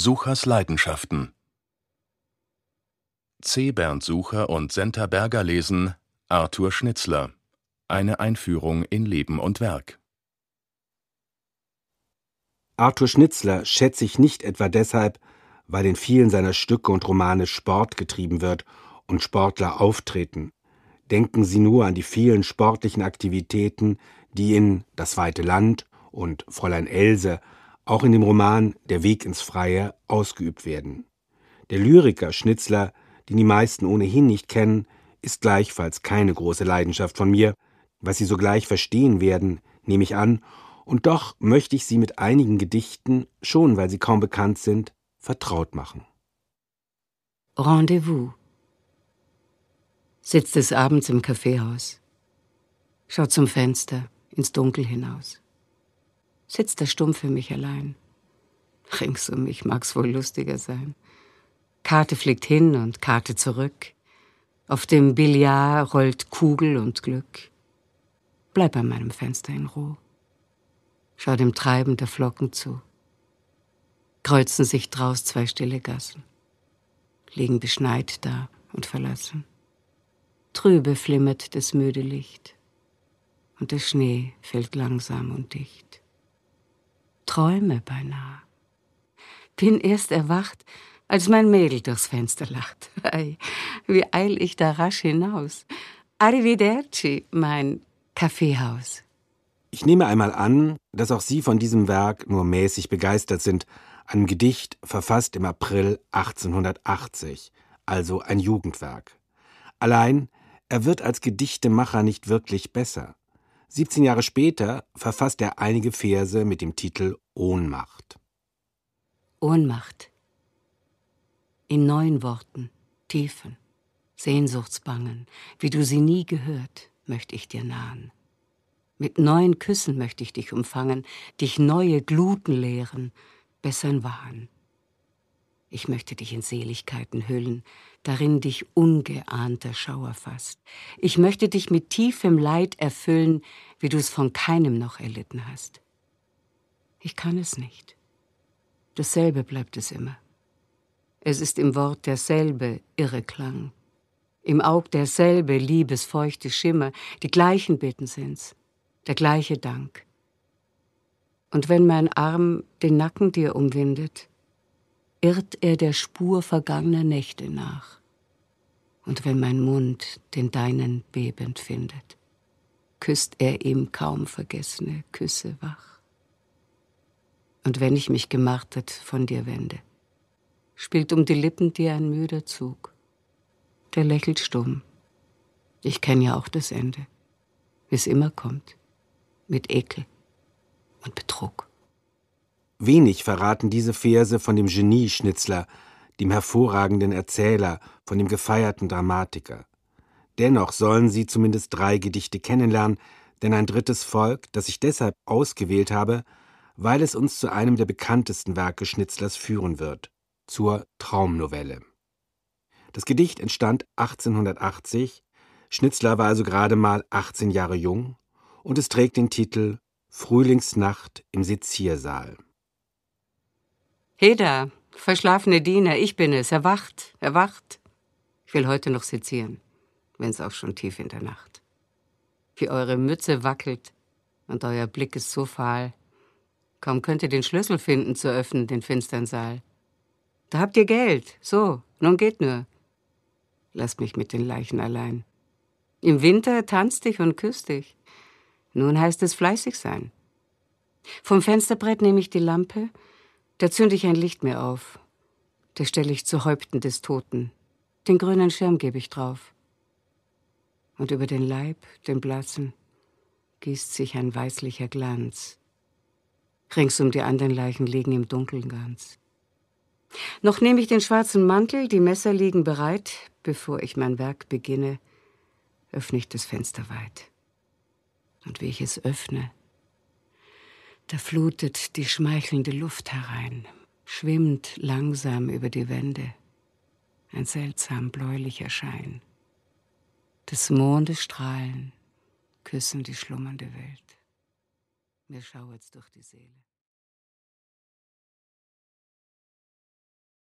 Suchers Leidenschaften. C. Bernd Sucher und Senta Berger lesen Arthur Schnitzler Eine Einführung in Leben und Werk. Arthur Schnitzler schätze ich nicht etwa deshalb, weil in vielen seiner Stücke und Romane Sport getrieben wird und Sportler auftreten. Denken Sie nur an die vielen sportlichen Aktivitäten, die in Das weite Land und Fräulein Else auch in dem Roman Der Weg ins Freie ausgeübt werden. Der Lyriker Schnitzler, den die meisten ohnehin nicht kennen, ist gleichfalls keine große Leidenschaft von mir, was Sie sogleich verstehen werden, nehme ich an, und doch möchte ich Sie mit einigen Gedichten, schon weil sie kaum bekannt sind, vertraut machen. Rendezvous Sitzt des Abends im Kaffeehaus, schaut zum Fenster ins Dunkel hinaus sitzt er stumm für mich allein. Rings um mich mag's wohl lustiger sein. Karte fliegt hin und Karte zurück. Auf dem Billard rollt Kugel und Glück. Bleib an meinem Fenster in Ruhe. Schau dem Treiben der Flocken zu. Kreuzen sich draus zwei stille Gassen. Liegen beschneit da und verlassen. Trübe flimmert das müde Licht. Und der Schnee fällt langsam und dicht träume beinahe. Bin erst erwacht, als mein Mädel durchs Fenster lacht. Ei, wie eil ich da rasch hinaus. Arrivederci, mein Kaffeehaus. Ich nehme einmal an, dass auch Sie von diesem Werk nur mäßig begeistert sind, Ein Gedicht verfasst im April 1880, also ein Jugendwerk. Allein, er wird als Gedichtemacher nicht wirklich besser. 17 Jahre später verfasst er einige Verse mit dem Titel Ohnmacht. Ohnmacht. In neuen Worten, Tiefen, Sehnsuchtsbangen, wie du sie nie gehört, möchte ich dir nahen. Mit neuen Küssen möchte ich dich umfangen, dich neue Gluten lehren, bessern wahren. Ich möchte dich in Seligkeiten hüllen, darin dich ungeahnter Schauer fasst. Ich möchte dich mit tiefem Leid erfüllen, wie du es von keinem noch erlitten hast. Ich kann es nicht. Dasselbe bleibt es immer. Es ist im Wort derselbe irre Klang, im Aug derselbe liebesfeuchte Schimmer, die gleichen Bitten sind's, der gleiche Dank. Und wenn mein Arm den Nacken dir umwindet, irrt er der Spur vergangener Nächte nach. Und wenn mein Mund den deinen bebend findet, küsst er ihm kaum vergessene Küsse wach. Und wenn ich mich gemartet von dir wende, spielt um die Lippen dir ein müder Zug. Der lächelt stumm. Ich kenne ja auch das Ende, wie es immer kommt, mit Ekel und Betrug. Wenig verraten diese Verse von dem Genie Schnitzler, dem hervorragenden Erzähler, von dem gefeierten Dramatiker. Dennoch sollen Sie zumindest drei Gedichte kennenlernen, denn ein drittes Volk, das ich deshalb ausgewählt habe, weil es uns zu einem der bekanntesten Werke Schnitzlers führen wird, zur Traumnovelle. Das Gedicht entstand 1880, Schnitzler war also gerade mal 18 Jahre jung und es trägt den Titel Frühlingsnacht im Seziersaal. Heda, verschlafene Diener, ich bin es, erwacht, erwacht. Ich will heute noch sezieren, wenn's auch schon tief in der Nacht. Wie eure Mütze wackelt und euer Blick ist so fahl. Kaum könnt ihr den Schlüssel finden, zu öffnen den finstern Saal. Da habt ihr Geld, so, nun geht nur. Lasst mich mit den Leichen allein. Im Winter tanzt dich und küsst dich. Nun heißt es fleißig sein. Vom Fensterbrett nehme ich die Lampe, da zünde ich ein Licht mir auf. Da stelle ich zu Häupten des Toten. Den grünen Schirm gebe ich drauf. Und über den Leib, den blassen, gießt sich ein weißlicher Glanz. Rings um die anderen Leichen liegen im Dunkeln ganz. Noch nehme ich den schwarzen Mantel, die Messer liegen bereit. Bevor ich mein Werk beginne, öffne ich das Fenster weit. Und wie ich es öffne, da flutet die schmeichelnde Luft herein, schwimmt langsam über die Wände. Ein seltsam bläulicher Schein. Des Mondes Strahlen küssen die schlummernde Welt. Mir schauert's durch die Seele.